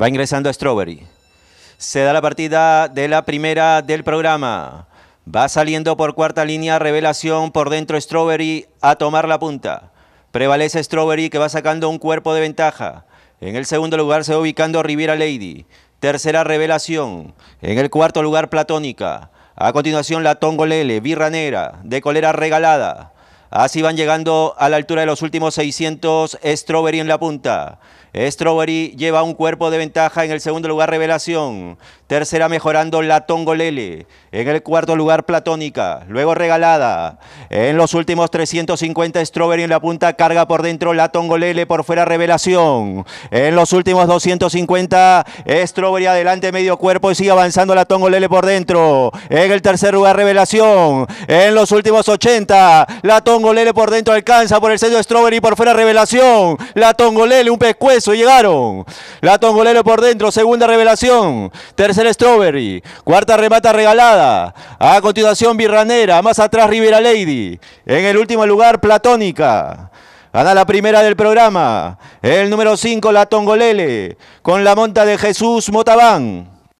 Va ingresando Strawberry. Se da la partida de la primera del programa. Va saliendo por cuarta línea, revelación por dentro Strawberry a tomar la punta. Prevalece Strawberry que va sacando un cuerpo de ventaja. En el segundo lugar se va ubicando Riviera Lady. Tercera revelación. En el cuarto lugar Platónica. A continuación la Tongolele, Birranera, de colera regalada. Así van llegando a la altura de los últimos 600. Strawberry en la punta. Strawberry lleva un cuerpo de ventaja en el segundo lugar Revelación, tercera mejorando la Tongolele, en el cuarto lugar Platónica, luego Regalada, en los últimos 350 Strawberry en la punta, carga por dentro la Tongolele, por fuera Revelación, en los últimos 250 Strawberry adelante medio cuerpo y sigue avanzando la Tongolele por dentro, en el tercer lugar Revelación, en los últimos 80 la Tongolele Tongolele por dentro alcanza por el centro Strawberry por fuera revelación. La Tongolele, un pescuezo, llegaron. La Tongolele por dentro, segunda revelación. tercera Strawberry. Cuarta remata regalada. A continuación Birranera. Más atrás Rivera Lady. En el último lugar Platónica. Gana la primera del programa. El número 5, la Tongolele. Con la monta de Jesús Motabán.